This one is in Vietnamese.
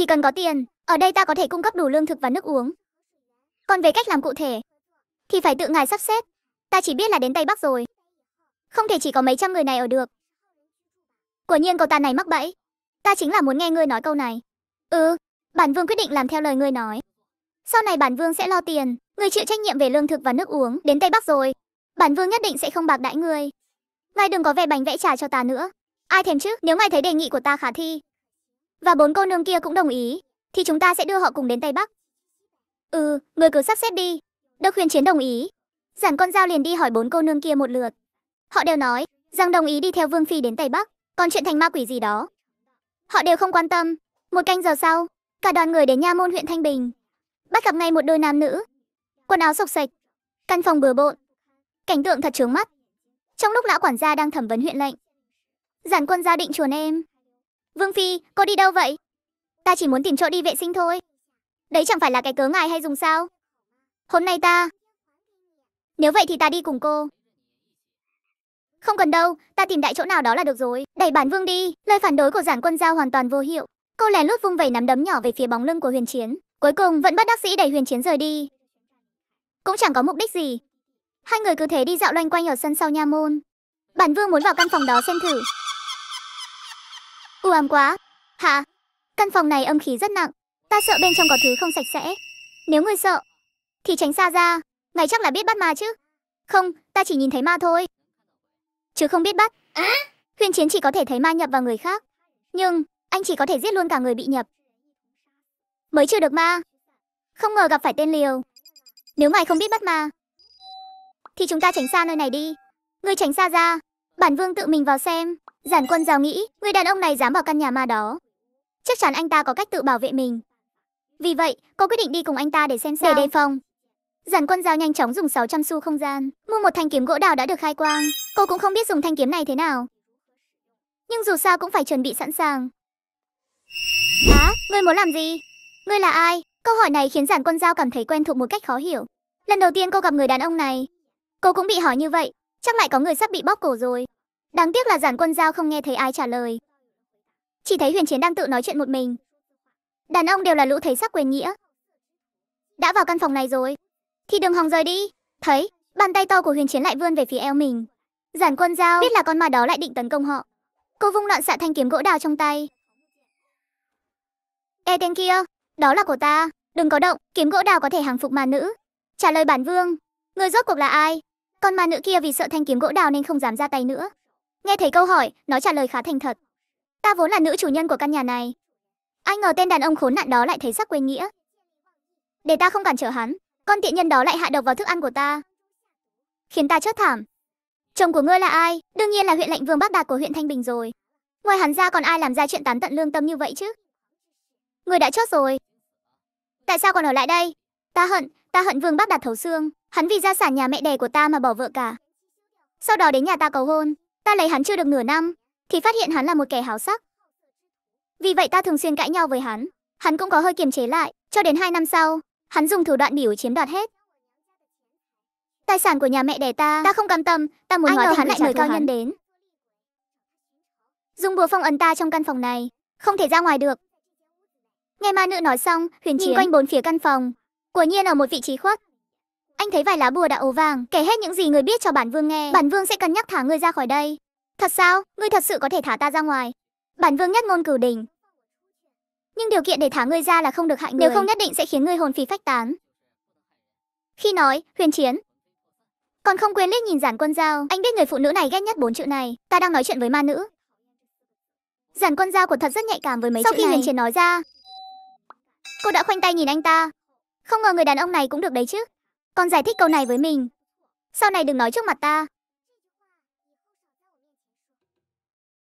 Chỉ cần có tiền, ở đây ta có thể cung cấp đủ lương thực và nước uống. Còn về cách làm cụ thể, thì phải tự ngài sắp xếp. Ta chỉ biết là đến Tây Bắc rồi. Không thể chỉ có mấy trăm người này ở được. Quả nhiên cậu ta này mắc bẫy. Ta chính là muốn nghe ngươi nói câu này. Ừ, bản vương quyết định làm theo lời ngươi nói. Sau này bản vương sẽ lo tiền, ngươi chịu trách nhiệm về lương thực và nước uống đến Tây Bắc rồi. Bản vương nhất định sẽ không bạc đãi ngươi. Ngài đừng có vẻ bánh vẽ trà cho ta nữa. Ai thèm chứ, nếu ngài thấy đề nghị của ta khả thi, và bốn cô nương kia cũng đồng ý, thì chúng ta sẽ đưa họ cùng đến Tây Bắc. Ừ, người cứ sắp xếp đi. Đốc khuyên chiến đồng ý. Giản con dao liền đi hỏi bốn cô nương kia một lượt. Họ đều nói rằng đồng ý đi theo Vương Phi đến Tây Bắc, còn chuyện thành ma quỷ gì đó. Họ đều không quan tâm. Một canh giờ sau, cả đoàn người đến nha môn huyện Thanh Bình. Bắt gặp ngay một đôi nam nữ. Quần áo sộc sạch, căn phòng bừa bộn. Cảnh tượng thật trướng mắt. Trong lúc lão quản gia đang thẩm vấn huyện lệnh. Giản quân gia định chuồn em, Vương Phi, cô đi đâu vậy? Ta chỉ muốn tìm chỗ đi vệ sinh thôi. Đấy chẳng phải là cái cớ ngài hay dùng sao? Hôm nay ta... Nếu vậy thì ta đi cùng cô. Không cần đâu, ta tìm đại chỗ nào đó là được rồi. Đẩy bản vương đi, lời phản đối của giản quân giao hoàn toàn vô hiệu. Cô lén lút vung vẩy nắm đấm nhỏ về phía bóng lưng của huyền chiến. Cuối cùng vẫn bắt đắc sĩ đẩy huyền chiến rời đi. Cũng chẳng có mục đích gì. Hai người cứ thế đi dạo loanh quanh ở sân sau nha môn. Bản vương muốn vào căn phòng đó xem thử, u ám quá. Hả? Căn phòng này âm khí rất nặng, ta sợ bên trong có thứ không sạch sẽ. Nếu ngươi sợ, thì tránh xa ra, ngài chắc là biết bắt ma chứ. Không, ta chỉ nhìn thấy ma thôi. Chứ không biết bắt. À? Huyền chiến chỉ có thể thấy ma nhập vào người khác. Nhưng, anh chỉ có thể giết luôn cả người bị nhập. Mới chưa được ma. Không ngờ gặp phải tên liều. Nếu ngài không biết bắt ma, thì chúng ta tránh xa nơi này đi. Ngươi tránh xa ra, Bản vương tự mình vào xem. Giản quân rào nghĩ, người đàn ông này dám vào căn nhà ma đó. Chắc chắn anh ta có cách tự bảo vệ mình. Vì vậy, cô quyết định đi cùng anh ta để xem xét. Để đề phòng. Giản quân giao nhanh chóng dùng 600 xu không gian, mua một thanh kiếm gỗ đào đã được khai quang. Cô cũng không biết dùng thanh kiếm này thế nào. Nhưng dù sao cũng phải chuẩn bị sẵn sàng. Hả? À, ngươi muốn làm gì? Ngươi là ai? Câu hỏi này khiến giản quân giao cảm thấy quen thuộc một cách khó hiểu. Lần đầu tiên cô gặp người đàn ông này. Cô cũng bị hỏi như vậy. Chắc lại có người sắp bị bóp cổ rồi. Đáng tiếc là giản quân giao không nghe thấy ai trả lời. Chỉ thấy huyền chiến đang tự nói chuyện một mình. Đàn ông đều là lũ thấy sắc quyền nghĩa. Đã vào căn phòng này rồi. Thì đừng hòng rời đi. Thấy, bàn tay to của huyền chiến lại vươn về phía eo mình. Giản quân giao biết là con ma đó lại định tấn công họ. Cô vung loạn xạ thanh kiếm gỗ đào trong tay. Ê tên kia, đó là của ta. Đừng có động, kiếm gỗ đào có thể hàng phục ma nữ. Trả lời bản vương, người rốt cuộc là ai? Con ma nữ kia vì sợ thanh kiếm gỗ đào nên không dám ra tay nữa. Nghe thấy câu hỏi, nó trả lời khá thành thật. Ta vốn là nữ chủ nhân của căn nhà này. Ai ngờ tên đàn ông khốn nạn đó lại thấy sắc quên nghĩa. Để ta không cản trở hắn, con tiện nhân đó lại hạ độc vào thức ăn của ta. Khiến ta chết thảm. Chồng của ngươi là ai? Đương nhiên là huyện lệnh Vương Bắc Đạt của huyện Thanh Bình rồi. Ngoài hắn ra còn ai làm ra chuyện tán tận lương tâm như vậy chứ? người đã chết rồi. Tại sao còn ở lại đây? Ta hận, ta hận Vương Bắc Đạt thấu xương. Hắn vì gia sản nhà mẹ đẻ của ta mà bỏ vợ cả. Sau đó đến nhà ta cầu hôn. Ta lấy hắn chưa được nửa năm, thì phát hiện hắn là một kẻ háo sắc. Vì vậy ta thường xuyên cãi nhau với hắn, hắn cũng có hơi kiềm chế lại, cho đến 2 năm sau, hắn dùng thủ đoạn biểu chiếm đoạt hết. Tài sản của nhà mẹ đẻ ta, ta không cam tâm, ta muốn hóa nói hắn lại mời cao hắn. nhân đến. Dùng bùa phong ấn ta trong căn phòng này, không thể ra ngoài được. Nghe ma nữ nói xong, Huyền Chiến nhìn quanh bốn phía căn phòng, quả nhiên ở một vị trí khuất, anh thấy vài lá bùa đã ố vàng, kể hết những gì người biết cho bản vương nghe. Bản vương sẽ cân nhắc thả ngươi ra khỏi đây. Thật sao? Ngươi thật sự có thể thả ta ra ngoài? Bản vương nhất ngôn cửu đình Nhưng điều kiện để thả ngươi ra là không được hại người. Nếu không nhất định sẽ khiến ngươi hồn phi phách tán. Khi nói, huyền chiến. Còn không quên liếc nhìn giản quân giao anh biết người phụ nữ này ghét nhất bốn chữ này. Ta đang nói chuyện với ma nữ. Giản quân giao của thật rất nhạy cảm với mấy Sau chữ này. Sau khi huyền chiến nói ra, cô đã khoanh tay nhìn anh ta. Không ngờ người đàn ông này cũng được đấy chứ con giải thích câu này với mình. Sau này đừng nói trước mặt ta.